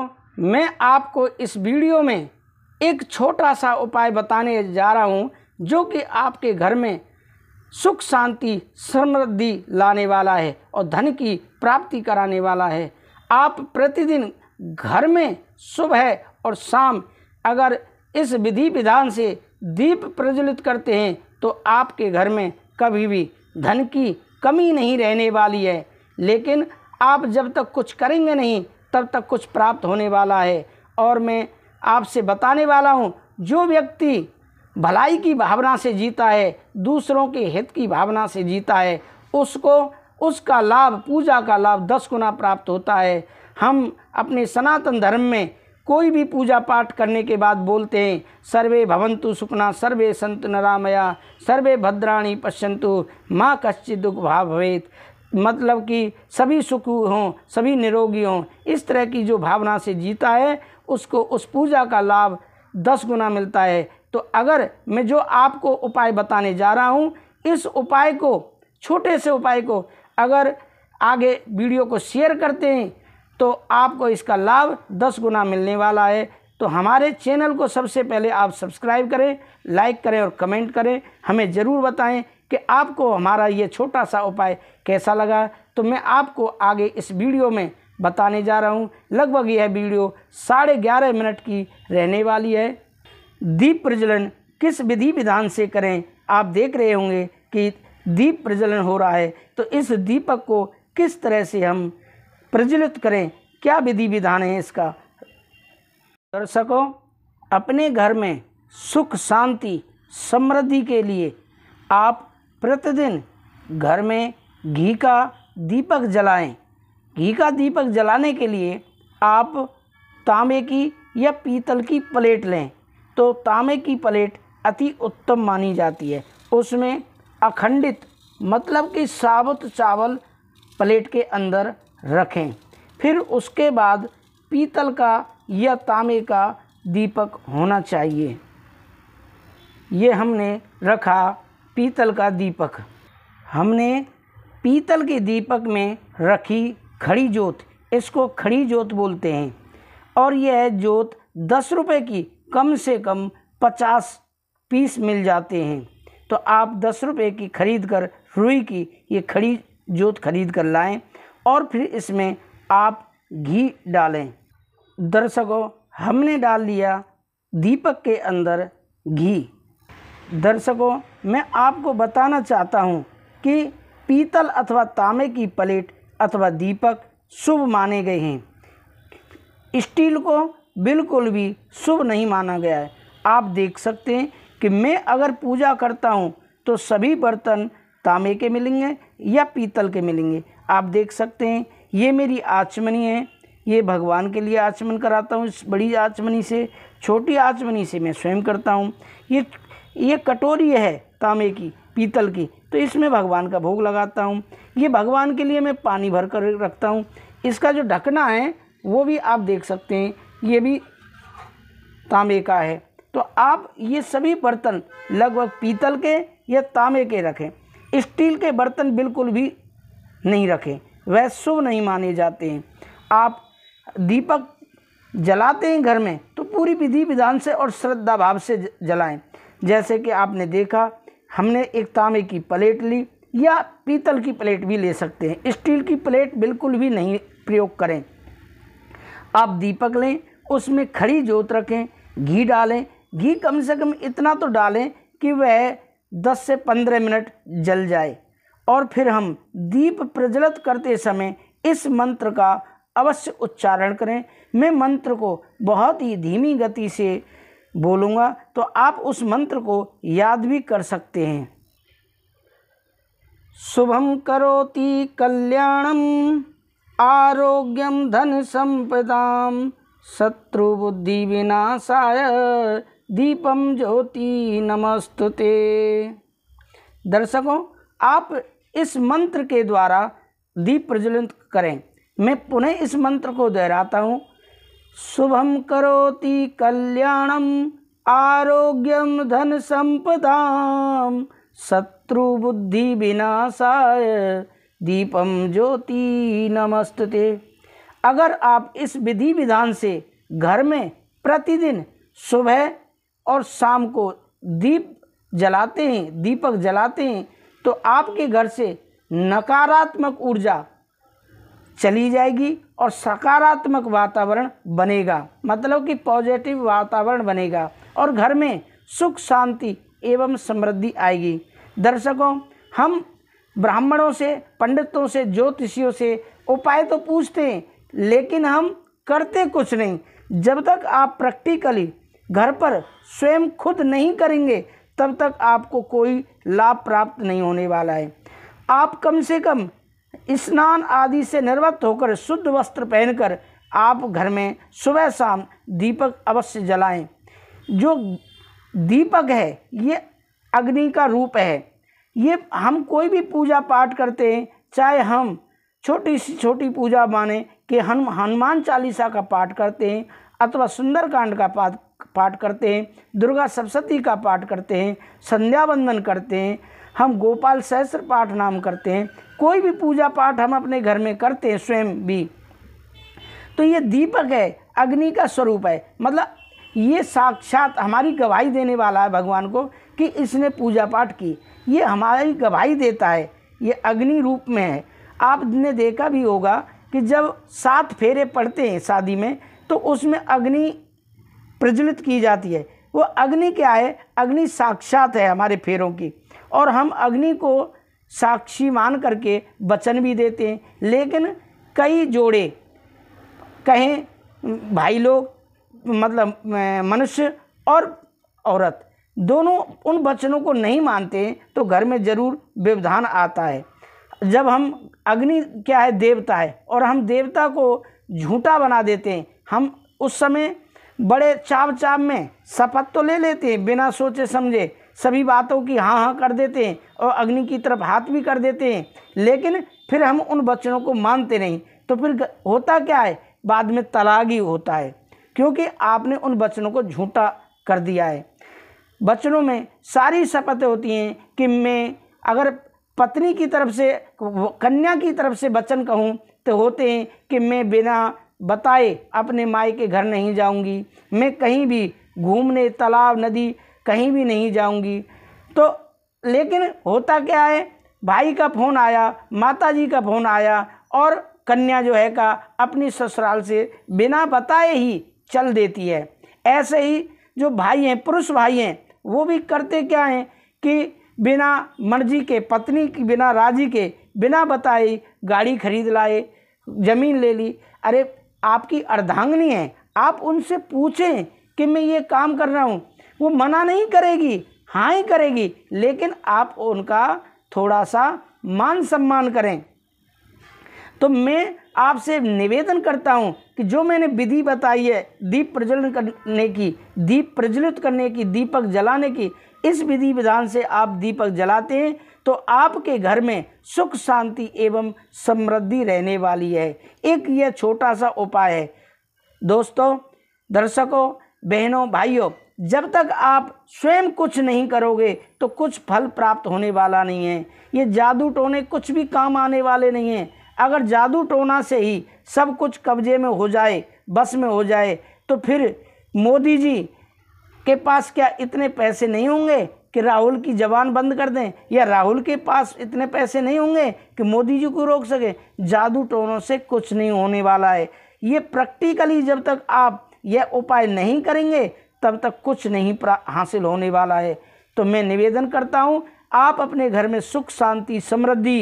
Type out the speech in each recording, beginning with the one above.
मैं आपको इस वीडियो में एक छोटा सा उपाय बताने जा रहा हूँ जो कि आपके घर में सुख शांति समृद्धि लाने वाला है और धन की प्राप्ति कराने वाला है आप प्रतिदिन घर में सुबह और शाम अगर इस विधि विधान से दीप प्रज्वलित करते हैं तो आपके घर में कभी भी धन की कमी नहीं रहने वाली है लेकिन आप जब तक कुछ करेंगे नहीं तब तक कुछ प्राप्त होने वाला है और मैं आपसे बताने वाला हूँ जो व्यक्ति भलाई की भावना से जीता है दूसरों के हित की भावना से जीता है उसको उसका लाभ पूजा का लाभ दस गुना प्राप्त होता है हम अपने सनातन धर्म में कोई भी पूजा पाठ करने के बाद बोलते हैं सर्वे भवंतु सुखना सर्वे संत नरामया सर्वे भद्राणी पश्यंतु माँ कश्चि दुख भाव भवेत मतलब कि सभी सुख हों सभी निरोगी हों इस तरह की जो भावना से जीता है उसको उस पूजा का लाभ दस गुना मिलता है तो अगर मैं जो आपको उपाय बताने जा रहा हूँ इस उपाय को छोटे से उपाय को अगर आगे वीडियो को शेयर करते हैं तो आपको इसका लाभ दस गुना मिलने वाला है तो हमारे चैनल को सबसे पहले आप सब्सक्राइब करें लाइक करें और कमेंट करें हमें ज़रूर बताएं कि आपको हमारा ये छोटा सा उपाय कैसा लगा तो मैं आपको आगे इस वीडियो में बताने जा रहा हूँ लगभग यह वीडियो साढ़े ग्यारह मिनट की रहने वाली है दीप प्रज्वलन किस विधि विधान से करें आप देख रहे होंगे कि दीप प्रज्वलन हो रहा है तो इस दीपक को किस तरह से हम प्रज्वलित करें क्या विधि विधान है इसका दर्शकों अपने घर में सुख शांति समृद्धि के लिए आप प्रतिदिन घर में घी का दीपक जलाएं घी का दीपक जलाने के लिए आप तांबे की या पीतल की प्लेट लें तो तांबे की प्लेट अति उत्तम मानी जाती है उसमें अखंडित मतलब कि साबुत चावल प्लेट के अंदर रखें फिर उसके बाद पीतल का या तांबे का दीपक होना चाहिए ये हमने रखा पीतल का दीपक हमने पीतल के दीपक में रखी खड़ी जोत इसको खड़ी जोत बोलते हैं और यह जोत दस रुपये की कम से कम पचास पीस मिल जाते हैं तो आप दस रुपये की खरीद कर रुई की ये खड़ी जोत खरीद कर लाएं और फिर इसमें आप घी डालें दर्शकों हमने डाल लिया दीपक के अंदर घी दर्शकों मैं आपको बताना चाहता हूँ कि पीतल अथवा तांबे की प्लेट अथवा दीपक शुभ माने गए हैं स्टील को बिल्कुल भी शुभ नहीं माना गया है आप देख सकते हैं कि मैं अगर पूजा करता हूँ तो सभी बर्तन तांबे के मिलेंगे या पीतल के मिलेंगे आप देख सकते हैं ये मेरी आचमनी है ये भगवान के लिए आचमन कराता हूँ इस बड़ी आचमनी से छोटी आचमनी से मैं स्वयं करता हूँ ये ये कटोरी है तांबे की पीतल की तो इसमें भगवान का भोग लगाता हूँ ये भगवान के लिए मैं पानी भर कर रखता हूँ इसका जो ढकना है वो भी आप देख सकते हैं ये भी तांबे का है तो आप ये सभी बर्तन लगभग पीतल के या तांबे के रखें स्टील के बर्तन बिल्कुल भी नहीं रखें वह शुभ नहीं माने जाते हैं आप दीपक जलाते हैं घर में तो पूरी विधि विधान से और श्रद्धा भाव से जलाएं जैसे कि आपने देखा हमने एक तांबे की प्लेट ली या पीतल की प्लेट भी ले सकते हैं स्टील की प्लेट बिल्कुल भी नहीं प्रयोग करें आप दीपक लें उसमें खड़ी जोत रखें घी डालें घी कम से कम इतना तो डालें कि वह 10 से 15 मिनट जल जाए और फिर हम दीप प्रज्वलित करते समय इस मंत्र का अवश्य उच्चारण करें मैं मंत्र को बहुत ही धीमी गति से बोलूँगा तो आप उस मंत्र को याद भी कर सकते हैं शुभम करोति कल्याणम आरोग्यम धन संपदाम शत्रु बुद्धि विनाशाय दीपम ज्योति नमस्तुते दर्शकों आप इस मंत्र के द्वारा दीप प्रज्वलित करें मैं पुनः इस मंत्र को दोहराता हूँ शुभम करोति कल्याणम आरोग्यम धन संपदा शत्रु बुद्धि विनाशाय दीपम ज्योति नमस्ते अगर आप इस विधि विधान से घर में प्रतिदिन सुबह और शाम को दीप जलाते हैं दीपक जलाते हैं तो आपके घर से नकारात्मक ऊर्जा चली जाएगी और सकारात्मक वातावरण बनेगा मतलब कि पॉजिटिव वातावरण बनेगा और घर में सुख शांति एवं समृद्धि आएगी दर्शकों हम ब्राह्मणों से पंडितों से ज्योतिषियों से उपाय तो पूछते हैं लेकिन हम करते कुछ नहीं जब तक आप प्रैक्टिकली घर पर स्वयं खुद नहीं करेंगे तब तक आपको कोई लाभ प्राप्त नहीं होने वाला है आप कम से कम स्नान आदि से निर्वृत्त होकर शुद्ध वस्त्र पहनकर आप घर में सुबह शाम दीपक अवश्य जलाएं जो दीपक है ये अग्नि का रूप है ये हम कोई भी पूजा पाठ करते हैं चाहे हम छोटी सी छोटी पूजा माने कि हम हनुमान चालीसा का पाठ करते हैं अथवा सुंदरकांड का पाठ पाठ करते हैं दुर्गा सप्तती का पाठ करते हैं संध्या वंदन करते हैं हम गोपाल सहस्र पाठ नाम करते हैं कोई भी पूजा पाठ हम अपने घर में करते हैं स्वयं भी तो ये दीपक है अग्नि का स्वरूप है मतलब ये साक्षात हमारी गवाही देने वाला है भगवान को कि इसने पूजा पाठ की ये हमारी गवाही देता है ये अग्नि रूप में है आपने देखा भी होगा कि जब सात फेरे पड़ते हैं शादी में तो उसमें अग्नि प्रज्वलित की जाती है वो अग्नि क्या है अग्नि साक्षात है हमारे फेरों की और हम अग्नि को साक्षी मान करके वचन भी देते हैं लेकिन कई जोड़े कहें भाई लोग मतलब मनुष्य और औरत दोनों उन वचनों को नहीं मानते तो घर में ज़रूर व्यवधान आता है जब हम अग्नि क्या है देवता है और हम देवता को झूठा बना देते हैं हम उस समय बड़े चाव चाव में शपथ तो ले लेते हैं बिना सोचे समझे सभी बातों की हाँ हाँ कर देते हैं और अग्नि की तरफ हाथ भी कर देते हैं लेकिन फिर हम उन बच्चनों को मानते नहीं तो फिर होता क्या है बाद में तलाक ही होता है क्योंकि आपने उन बच्चनों को झूठा कर दिया है बच्चनों में सारी शपथें होती हैं कि मैं अगर पत्नी की तरफ से कन्या की तरफ से बचन कहूँ तो होते हैं कि मैं बिना बताए अपने माई के घर नहीं जाऊँगी मैं कहीं भी घूमने तालाब नदी कहीं भी नहीं जाऊंगी तो लेकिन होता क्या है भाई का फ़ोन आया माताजी का फ़ोन आया और कन्या जो है का अपनी ससुराल से बिना बताए ही चल देती है ऐसे ही जो भाई हैं पुरुष भाई हैं वो भी करते क्या हैं कि बिना मर्जी के पत्नी की बिना राजी के बिना बताए गाड़ी खरीद लाए ज़मीन ले ली अरे आपकी अर्धांगनी है आप उनसे पूछें कि मैं ये काम कर रहा हूँ वो मना नहीं करेगी हाँ ही करेगी लेकिन आप उनका थोड़ा सा मान सम्मान करें तो मैं आपसे निवेदन करता हूँ कि जो मैंने विधि बताई है दीप प्रज्वलन करने की दीप प्रज्वलित करने की दीपक जलाने की इस विधि विधान से आप दीपक जलाते हैं तो आपके घर में सुख शांति एवं समृद्धि रहने वाली है एक यह छोटा सा उपाय है दोस्तों दर्शकों बहनों भाइयों जब तक आप स्वयं कुछ नहीं करोगे तो कुछ फल प्राप्त होने वाला नहीं है ये जादू टोने कुछ भी काम आने वाले नहीं हैं अगर जादू टोना से ही सब कुछ कब्जे में हो जाए बस में हो जाए तो फिर मोदी जी के पास क्या इतने पैसे नहीं होंगे कि राहुल की जबान बंद कर दें या राहुल के पास इतने पैसे नहीं होंगे कि मोदी जी को रोक सकें जादू टोनों से कुछ नहीं होने वाला है ये प्रैक्टिकली जब तक आप यह उपाय नहीं करेंगे तब तक कुछ नहीं हासिल होने वाला है तो मैं निवेदन करता हूँ आप अपने घर में सुख शांति समृद्धि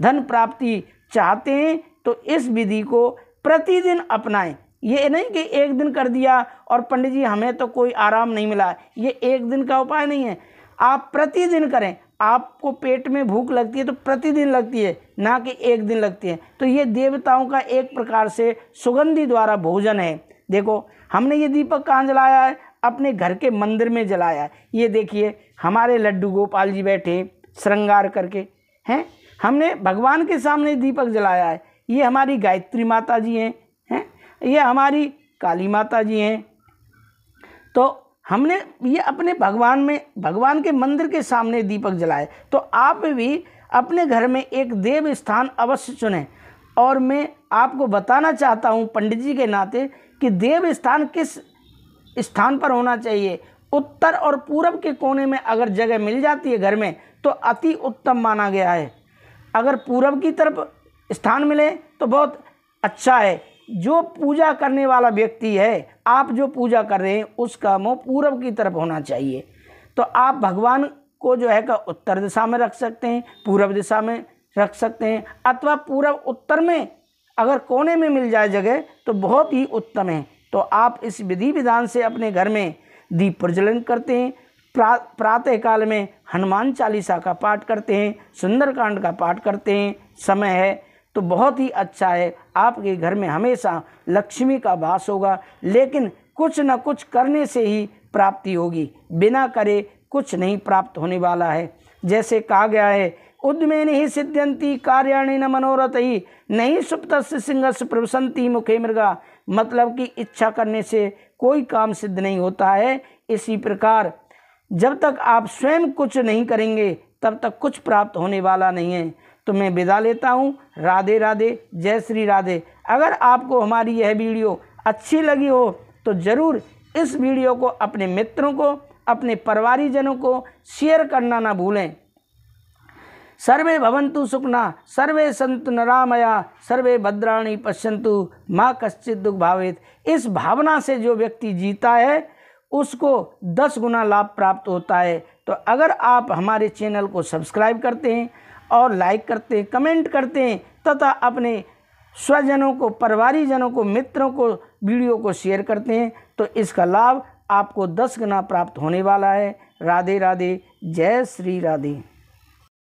धन प्राप्ति चाहते हैं तो इस विधि को प्रतिदिन अपनाएं ये नहीं कि एक दिन कर दिया और पंडित जी हमें तो कोई आराम नहीं मिला ये एक दिन का उपाय नहीं है आप प्रतिदिन करें आपको पेट में भूख लगती है तो प्रतिदिन लगती है ना कि एक दिन लगती है तो ये देवताओं का एक प्रकार से सुगंधी द्वारा भोजन है देखो हमने ये दीपक कहाँ जलाया है अपने घर के मंदिर में जलाया है ये देखिए हमारे लड्डू गोपाल जी बैठे श्रृंगार करके हैं हमने भगवान के सामने दीपक जलाया है ये हमारी गायत्री माता जी हैं हैं ये हमारी काली माता जी हैं तो हमने ये अपने भगवान में भगवान के मंदिर के सामने दीपक जलाए तो आप भी अपने घर में एक देव स्थान अवश्य चुनें और मैं आपको बताना चाहता हूँ पंडित जी के नाते कि देव स्थान किस स्थान पर होना चाहिए उत्तर और पूरब के कोने में अगर जगह मिल जाती है घर में तो अति उत्तम माना गया है अगर पूरब की तरफ स्थान मिले तो बहुत अच्छा है जो पूजा करने वाला व्यक्ति है आप जो पूजा कर रहे हैं उसका मुँह पूरब की तरफ होना चाहिए तो आप भगवान को जो है का उत्तर दिशा में रख सकते हैं पूरब दिशा में रख सकते हैं अथवा पूरब उत्तर में अगर कोने में मिल जाए जगह तो बहुत ही उत्तम है तो आप इस विधि विधान से अपने घर में दीप प्रज्वलन करते हैं प्रा प्रातः काल में हनुमान चालीसा का पाठ करते हैं सुंदरकांड का पाठ करते हैं समय है तो बहुत ही अच्छा है आपके घर में हमेशा लक्ष्मी का वास होगा लेकिन कुछ न कुछ करने से ही प्राप्ति होगी बिना करे कुछ नहीं प्राप्त होने वाला है जैसे कहा गया है उद्यमेन ही सिद्ध्यंती कार्याणी न मनोरथ ही नहीं सुप्त सिंह प्रवसंती मुखे मृगा मतलब कि इच्छा करने से कोई काम सिद्ध नहीं होता है इसी प्रकार जब तक आप स्वयं कुछ नहीं करेंगे तब तक कुछ प्राप्त होने वाला नहीं है तो मैं विदा लेता हूँ राधे राधे जय श्री राधे अगर आपको हमारी यह वीडियो अच्छी लगी हो तो ज़रूर इस वीडियो को अपने मित्रों को अपने परिवारजनों को शेयर करना ना भूलें सर्वे भवन्तु सुखना सर्वे संत नरामया सर्वे भद्राणी पश्यंतु माँ कश्चित दुख भावित इस भावना से जो व्यक्ति जीता है उसको दस गुना लाभ प्राप्त होता है तो अगर आप हमारे चैनल को सब्सक्राइब करते हैं और लाइक करते हैं कमेंट करते हैं तथा अपने स्वजनों को परिवारीजनों को मित्रों को वीडियो को शेयर करते हैं तो इसका लाभ आपको दस गुना प्राप्त होने वाला है राधे राधे जय श्री राधे